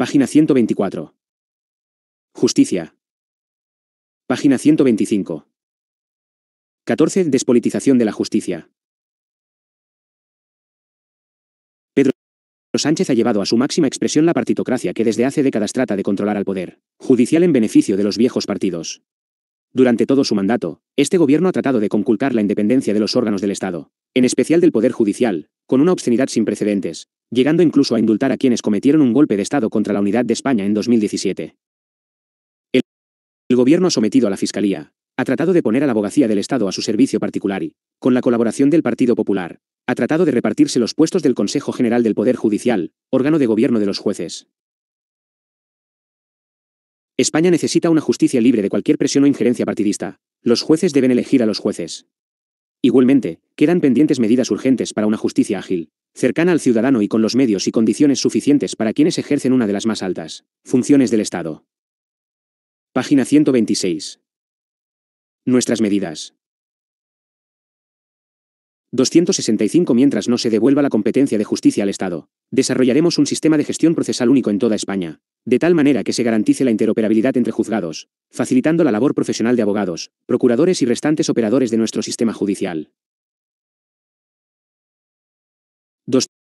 Página 124. Justicia. Página 125. 14. Despolitización de la justicia. Pedro Sánchez ha llevado a su máxima expresión la partitocracia que desde hace décadas trata de controlar al poder, judicial en beneficio de los viejos partidos. Durante todo su mandato, este gobierno ha tratado de conculcar la independencia de los órganos del Estado, en especial del Poder Judicial, con una obscenidad sin precedentes, llegando incluso a indultar a quienes cometieron un golpe de Estado contra la unidad de España en 2017. El, gobierno ha sometido a la Fiscalía, ha tratado de poner a la abogacía del Estado a su servicio particular y, con la colaboración del Partido Popular, ha tratado de repartirse los puestos del Consejo General del Poder Judicial, órgano de gobierno de los jueces. España necesita una justicia libre de cualquier presión o injerencia partidista. Los jueces deben elegir a los jueces. Igualmente, quedan pendientes medidas urgentes para una justicia ágil, cercana al ciudadano y con los medios y condiciones suficientes para quienes ejercen una de las más altas funciones del Estado. Página 126. Nuestras medidas. 265 Mientras no se devuelva la competencia de justicia al Estado, desarrollaremos un sistema de gestión procesal único en toda España, de tal manera que se garantice la interoperabilidad entre juzgados, facilitando la labor profesional de abogados, procuradores y restantes operadores de nuestro sistema judicial.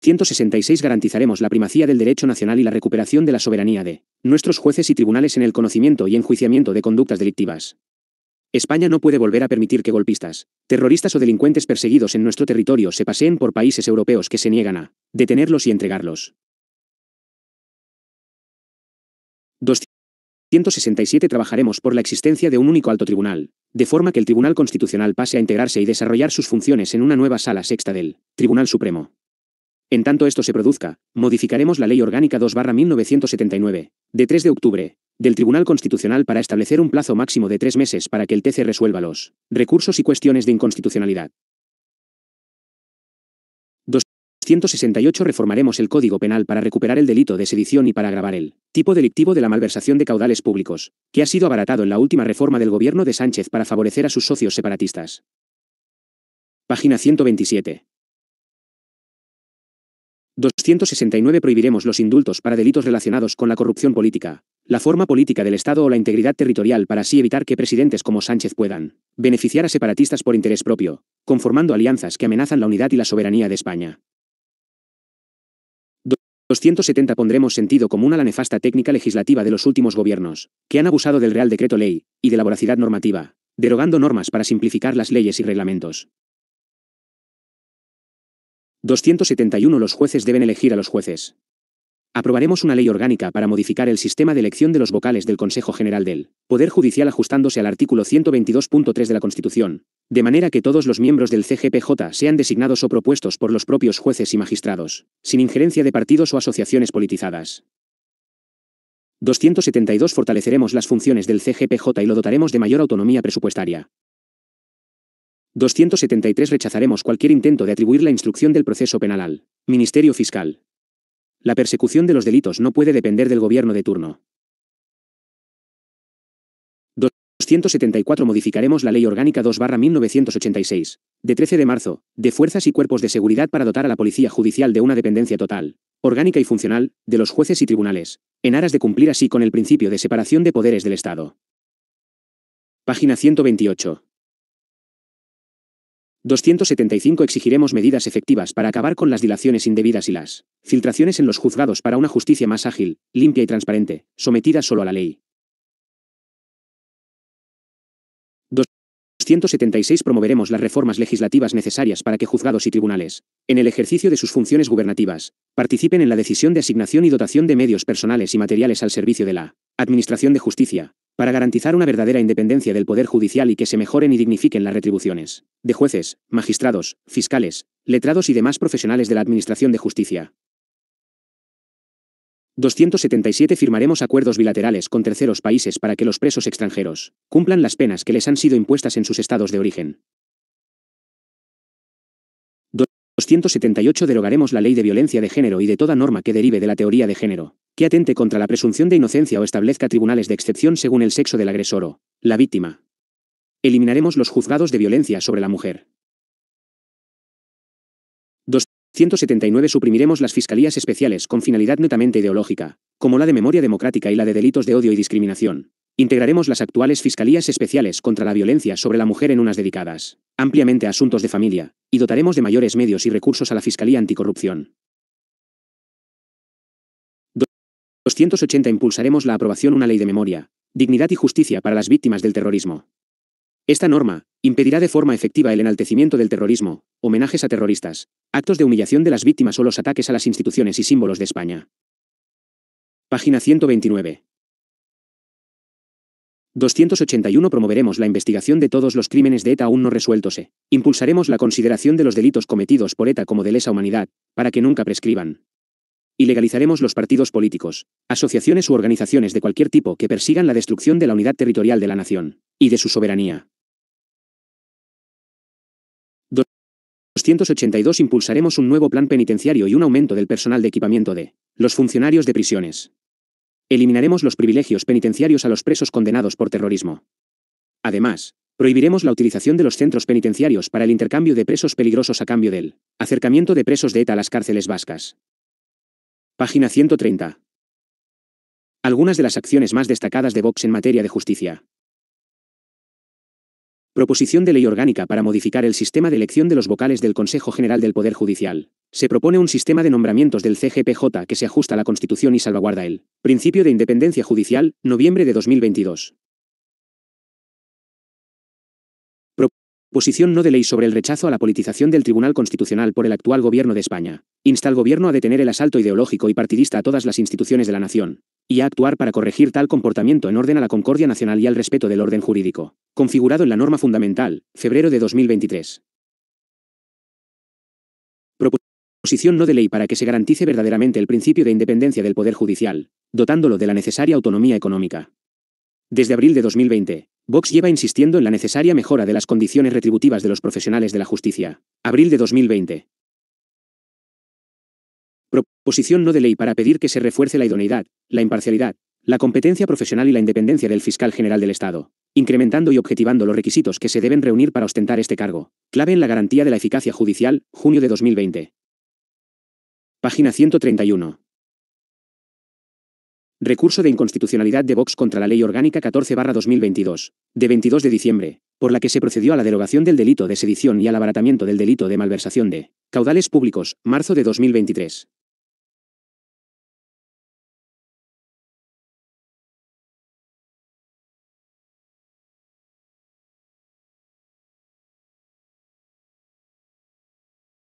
166 garantizaremos la primacía del derecho nacional y la recuperación de la soberanía de nuestros jueces y tribunales en el conocimiento y enjuiciamiento de conductas delictivas. España no puede volver a permitir que golpistas, terroristas o delincuentes perseguidos en nuestro territorio se paseen por países europeos que se niegan a detenerlos y entregarlos. 167 Trabajaremos por la existencia de un único alto tribunal, de forma que el Tribunal Constitucional pase a integrarse y desarrollar sus funciones en una nueva sala sexta del Tribunal Supremo. En tanto esto se produzca, modificaremos la Ley Orgánica 2-1979, de 3 de octubre, del Tribunal Constitucional para establecer un plazo máximo de tres meses para que el TC resuelva los recursos y cuestiones de inconstitucionalidad. 268 Reformaremos el Código Penal para recuperar el delito de sedición y para agravar el tipo delictivo de la malversación de caudales públicos, que ha sido abaratado en la última reforma del gobierno de Sánchez para favorecer a sus socios separatistas. Página 127. 269 Prohibiremos los indultos para delitos relacionados con la corrupción política, la forma política del Estado o la integridad territorial para así evitar que presidentes como Sánchez puedan beneficiar a separatistas por interés propio, conformando alianzas que amenazan la unidad y la soberanía de España. 270 Pondremos sentido común a la nefasta técnica legislativa de los últimos gobiernos, que han abusado del Real Decreto Ley y de la voracidad normativa, derogando normas para simplificar las leyes y reglamentos, 271 Los jueces deben elegir a los jueces. Aprobaremos una ley orgánica para modificar el sistema de elección de los vocales del Consejo General del Poder Judicial ajustándose al artículo 122.3 de la Constitución, de manera que todos los miembros del CGPJ sean designados o propuestos por los propios jueces y magistrados, sin injerencia de partidos o asociaciones politizadas. 272 Fortaleceremos las funciones del CGPJ y lo dotaremos de mayor autonomía presupuestaria, 273 Rechazaremos cualquier intento de atribuir la instrucción del proceso penal al Ministerio Fiscal. La persecución de los delitos no puede depender del gobierno de turno. 274 Modificaremos la Ley Orgánica 2-1986, de 13 de marzo, de Fuerzas y Cuerpos de Seguridad para dotar a la Policía Judicial de una dependencia total, orgánica y funcional, de los jueces y tribunales, en aras de cumplir así con el principio de separación de poderes del Estado. Página 128. 275 Exigiremos medidas efectivas para acabar con las dilaciones indebidas y las filtraciones en los juzgados para una justicia más ágil, limpia y transparente, sometida solo a la ley. 276 Promoveremos las reformas legislativas necesarias para que juzgados y tribunales, en el ejercicio de sus funciones gubernativas, participen en la decisión de asignación y dotación de medios personales y materiales al servicio de la Administración de Justicia, para garantizar una verdadera independencia del Poder Judicial y que se mejoren y dignifiquen las retribuciones de jueces, magistrados, fiscales, letrados y demás profesionales de la Administración de Justicia. 277 Firmaremos acuerdos bilaterales con terceros países para que los presos extranjeros cumplan las penas que les han sido impuestas en sus estados de origen. 278 derogaremos la ley de violencia de género y de toda norma que derive de la teoría de género, que atente contra la presunción de inocencia o establezca tribunales de excepción según el sexo del agresor o la víctima. Eliminaremos los juzgados de violencia sobre la mujer. 279 Suprimiremos las fiscalías especiales con finalidad netamente ideológica, como la de memoria democrática y la de delitos de odio y discriminación, Integraremos las actuales Fiscalías Especiales contra la Violencia sobre la Mujer en unas dedicadas, ampliamente a asuntos de familia, y dotaremos de mayores medios y recursos a la Fiscalía Anticorrupción. 280 Impulsaremos la aprobación una ley de memoria, dignidad y justicia para las víctimas del terrorismo. Esta norma impedirá de forma efectiva el enaltecimiento del terrorismo, homenajes a terroristas, actos de humillación de las víctimas o los ataques a las instituciones y símbolos de España. Página 129. 281 Promoveremos la investigación de todos los crímenes de ETA aún no resueltos. Impulsaremos la consideración de los delitos cometidos por ETA como de lesa humanidad, para que nunca prescriban. Y legalizaremos los partidos políticos, asociaciones u organizaciones de cualquier tipo que persigan la destrucción de la unidad territorial de la nación, y de su soberanía. 282 Impulsaremos un nuevo plan penitenciario y un aumento del personal de equipamiento de los funcionarios de prisiones. Eliminaremos los privilegios penitenciarios a los presos condenados por terrorismo. Además, prohibiremos la utilización de los centros penitenciarios para el intercambio de presos peligrosos a cambio del acercamiento de presos de ETA a las cárceles vascas. Página 130. Algunas de las acciones más destacadas de Vox en materia de justicia. Proposición de ley orgánica para modificar el sistema de elección de los vocales del Consejo General del Poder Judicial. Se propone un sistema de nombramientos del CGPJ que se ajusta a la Constitución y salvaguarda el principio de independencia judicial, noviembre de 2022. Proposición no de ley sobre el rechazo a la politización del Tribunal Constitucional por el actual Gobierno de España. Insta al gobierno a detener el asalto ideológico y partidista a todas las instituciones de la nación, y a actuar para corregir tal comportamiento en orden a la concordia nacional y al respeto del orden jurídico, configurado en la norma fundamental, febrero de 2023. Proposición no de ley para que se garantice verdaderamente el principio de independencia del Poder Judicial, dotándolo de la necesaria autonomía económica. Desde abril de 2020, Vox lleva insistiendo en la necesaria mejora de las condiciones retributivas de los profesionales de la justicia. Abril de 2020 posición no de ley para pedir que se refuerce la idoneidad, la imparcialidad, la competencia profesional y la independencia del fiscal general del Estado, incrementando y objetivando los requisitos que se deben reunir para ostentar este cargo, clave en la garantía de la eficacia judicial, junio de 2020. Página 131. Recurso de inconstitucionalidad de Vox contra la Ley Orgánica 14-2022, de 22 de diciembre, por la que se procedió a la derogación del delito de sedición y al abaratamiento del delito de malversación de caudales públicos, marzo de 2023.